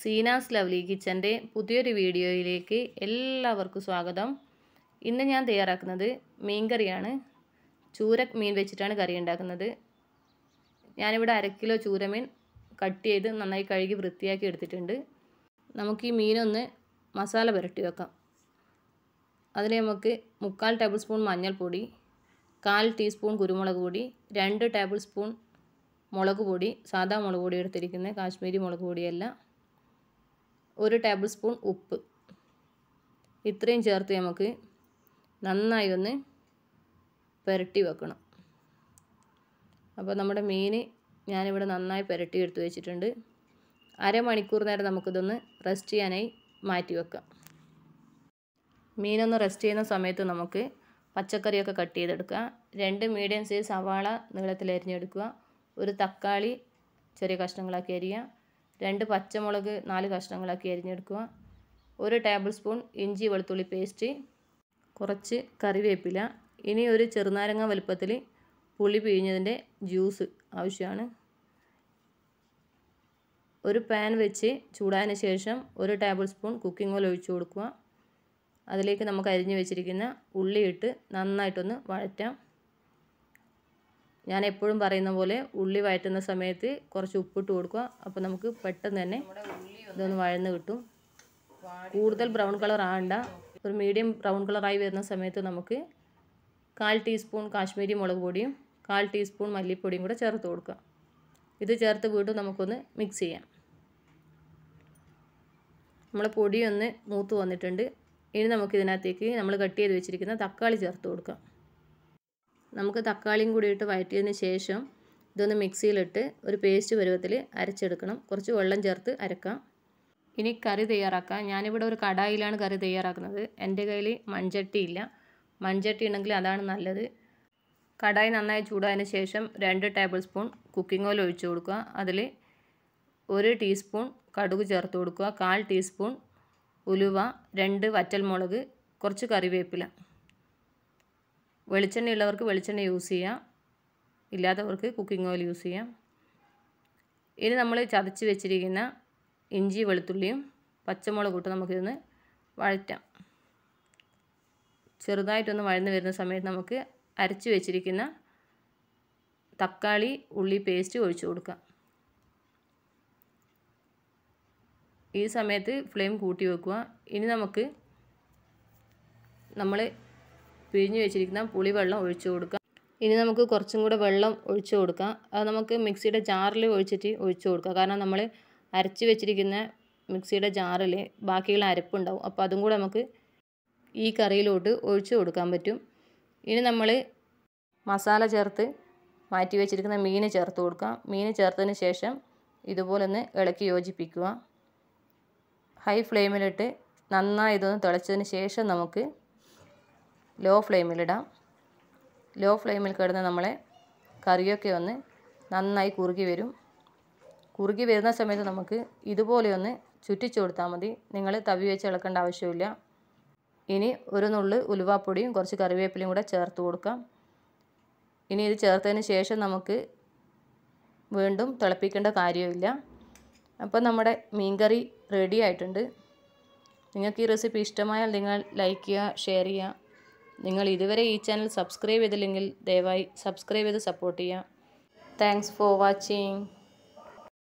Seena's lovely കിച്ചൻ്റെ പുതിയൊരു വീഡിയോയിലേക്ക് എല്ലാവർക്കും സ്വാഗതം ഇന്ന് ഞാൻ തയ്യാറാക്കുന്നത് മീൻകറിയാണ് ചൂര മീൻ വെച്ചിട്ടാണ് കറി ഉണ്ടാക്കുന്നത് ഞാനിവിടെ അര കിലോ ചൂരമീൻ കട്ട് ചെയ്ത് നന്നായി കഴുകി വൃത്തിയാക്കി എടുത്തിട്ടുണ്ട് നമുക്ക് ഈ മീനൊന്ന് മസാല പുരട്ടി വെക്കാം അതിന് നമുക്ക് മുക്കാൽ ടേബിൾ സ്പൂൺ മഞ്ഞൾപ്പൊടി കാൽ ടീസ്പൂൺ കുരുമുളക് പൊടി രണ്ട് ടേബിൾ സ്പൂൺ മുളക് പൊടി സാധാ മുളക് പൊടി എടുത്തിരിക്കുന്നത് കാശ്മീരി മുളക് പൊടിയല്ല ഒരു ടേബിൾ സ്പൂൺ ഉപ്പ് ഇത്രയും ചേർത്ത് നമുക്ക് നന്നായി ഒന്ന് പുരട്ടി വെക്കണം അപ്പോൾ നമ്മുടെ മീൻ ഞാനിവിടെ നന്നായി പുരട്ടി എടുത്തു വെച്ചിട്ടുണ്ട് അരമണിക്കൂർ നേരം നമുക്കിതൊന്ന് റെസ്റ്റ് ചെയ്യാനായി മാറ്റി വെക്കാം മീനൊന്ന് റെസ്റ്റ് ചെയ്യുന്ന സമയത്ത് നമുക്ക് പച്ചക്കറിയൊക്കെ കട്ട് ചെയ്തെടുക്കുക രണ്ട് മീഡിയം സൈസ് സവാള നീളത്തിൽ അരിഞ്ഞെടുക്കുക ഒരു തക്കാളി ചെറിയ കഷ്ണങ്ങളാക്കി അരിയുക രണ്ട് പച്ചമുളക് നാല് കഷ്ണങ്ങളാക്കി അരിഞ്ഞെടുക്കുക ഒരു ടേബിൾ സ്പൂൺ ഇഞ്ചി വെളുത്തുള്ളി പേസ്റ്റ് കുറച്ച് കറിവേപ്പില ഇനി ഒരു ചെറുനാരങ്ങ വലുപ്പത്തിൽ പുളി പിഴിഞ്ഞതിൻ്റെ ജ്യൂസ് ആവശ്യമാണ് ഒരു പാൻ വെച്ച് ചൂടായതിന് ശേഷം ഒരു ടേബിൾ സ്പൂൺ കുക്കിംഗ് ഓയിൽ ഒഴിച്ചു കൊടുക്കുക അതിലേക്ക് നമുക്ക് അരിഞ്ഞു വെച്ചിരിക്കുന്ന ഉള്ളിയിട്ട് നന്നായിട്ടൊന്ന് വഴറ്റാം ഞാൻ എപ്പോഴും പറയുന്ന പോലെ ഉള്ളി വഴറ്റുന്ന സമയത്ത് കുറച്ച് ഉപ്പിട്ട് കൊടുക്കുക അപ്പോൾ നമുക്ക് പെട്ടെന്ന് തന്നെ ഇതൊന്ന് വഴന്ന് കിട്ടും കൂടുതൽ ബ്രൗൺ കളർ ആകണ്ട ഒരു മീഡിയം ബ്രൗൺ കളറായി വരുന്ന സമയത്ത് നമുക്ക് കാൽ ടീസ്പൂൺ കാശ്മീരി മുളക് പൊടിയും കാൽ ടീസ്പൂൺ മല്ലിപ്പൊടിയും കൂടെ ചേർത്ത് കൊടുക്കുക ഇത് ചേർത്ത് വീണ്ടും നമുക്കൊന്ന് മിക്സ് ചെയ്യാം നമ്മൾ പൊടിയൊന്ന് മൂത്ത് വന്നിട്ടുണ്ട് ഇനി നമുക്കിതിനകത്തേക്ക് നമ്മൾ കട്ട് ചെയ്ത് വെച്ചിരിക്കുന്ന തക്കാളി ചേർത്ത് കൊടുക്കാം നമുക്ക് തക്കാളിയും കൂടി ഇട്ട് വഴറ്റിയതിന് ശേഷം ഇതൊന്ന് മിക്സിയിലിട്ട് ഒരു പേസ്റ്റ് പരുവത്തിൽ അരച്ചെടുക്കണം കുറച്ച് വെള്ളം ചേർത്ത് അരക്കാം ഇനി കറി തയ്യാറാക്കാം ഞാനിവിടെ ഒരു കടായിലാണ് കറി തയ്യാറാക്കുന്നത് എൻ്റെ കയ്യിൽ മൺചട്ടിയില്ല മൺചട്ടി ഉണ്ടെങ്കിൽ അതാണ് നല്ലത് കടായി നന്നായി ചൂടായതിന് ശേഷം രണ്ട് ടേബിൾ സ്പൂൺ കുക്കിംഗ് ഓയിൽ ഒഴിച്ചു കൊടുക്കുക അതിൽ ഒരു ടീസ്പൂൺ കടുക് ചേർത്ത് കൊടുക്കുക കാൽ ടീസ്പൂൺ ഉലുവ രണ്ട് വറ്റൽമുളക് കുറച്ച് കറിവേപ്പില വെളിച്ചെണ്ണ ഉള്ളവർക്ക് വെളിച്ചെണ്ണ യൂസ് ചെയ്യാം ഇല്ലാത്തവർക്ക് കുക്കിംഗ് ഓയിൽ യൂസ് ചെയ്യാം ഇനി നമ്മൾ ചതച്ച് വെച്ചിരിക്കുന്ന ഇഞ്ചി വെളുത്തുള്ളിയും പച്ചമുളക് കൂട്ടും നമുക്കിതൊന്ന് വഴറ്റാം ചെറുതായിട്ടൊന്ന് വഴന്ന് വരുന്ന സമയത്ത് നമുക്ക് അരച്ച് വെച്ചിരിക്കുന്ന തക്കാളി ഉള്ളി പേസ്റ്റ് ഒഴിച്ചു കൊടുക്കാം ഈ സമയത്ത് ഫ്ലെയിം കൂട്ടി വെക്കുക ഇനി നമുക്ക് നമ്മൾ പിഴിഞ്ഞ് വെച്ചിരിക്കുന്ന പുളിവെള്ളം ഒഴിച്ചു കൊടുക്കാം ഇനി നമുക്ക് കുറച്ചും കൂടെ വെള്ളം ഒഴിച്ചു കൊടുക്കാം അത് നമുക്ക് മിക്സിയുടെ ജാറിൽ ഒഴിച്ചിട്ട് ഒഴിച്ചു കൊടുക്കാം കാരണം നമ്മൾ അരച്ച് വെച്ചിരിക്കുന്ന മിക്സിയുടെ ജാറിൽ ബാക്കിയുള്ള അരപ്പുണ്ടാവും അപ്പോൾ അതും കൂടെ നമുക്ക് ഈ കറിയിലോട്ട് ഒഴിച്ചു കൊടുക്കാൻ പറ്റും ഇനി നമ്മൾ മസാല ചേർത്ത് മാറ്റി വെച്ചിരിക്കുന്ന മീൻ ചേർത്ത് കൊടുക്കാം മീൻ ചേർത്തതിന് ശേഷം ഇതുപോലെ ഒന്ന് ഇളക്കി യോജിപ്പിക്കുക ഹൈ ഫ്ലെയിമിലിട്ട് നന്നായി ഇതൊന്ന് തിളച്ചതിന് ശേഷം നമുക്ക് ലോ ഫ്ലെയിമിലിടാം ലോ ഫ്ലെയിമിൽ കിടന്ന് നമ്മളെ കറിയൊക്കെ ഒന്ന് നന്നായി കുറുകി വരും കുറുകി വരുന്ന സമയത്ത് നമുക്ക് ഇതുപോലെ ഒന്ന് ചുറ്റിച്ചു കൊടുത്താൽ മതി നിങ്ങൾ തവി വെച്ച് ഇളക്കേണ്ട ആവശ്യമില്ല ഇനി ഒരു നുള്ളു ഉലുവാപ്പൊടിയും കുറച്ച് കറിവേപ്പിലയും കൂടെ ചേർത്ത് കൊടുക്കാം ഇനി ഇത് ചേർത്തതിന് ശേഷം നമുക്ക് വീണ്ടും തിളപ്പിക്കേണ്ട കാര്യമില്ല അപ്പോൾ നമ്മുടെ മീൻകറി റെഡി ആയിട്ടുണ്ട് നിങ്ങൾക്ക് ഈ റെസിപ്പി ഇഷ്ടമായാൽ നിങ്ങൾ ലൈക്ക് ചെയ്യുക ഷെയർ ചെയ്യുക നിങ്ങൾ ഇതുവരെ ഈ ചാനൽ സബ്സ്ക്രൈബ് ചെയ്തില്ലെങ്കിൽ ദയവായി സബ്സ്ക്രൈബ് ചെയ്ത് സപ്പോർട്ട് ചെയ്യാം താങ്ക്സ് ഫോർ വാച്ചിങ്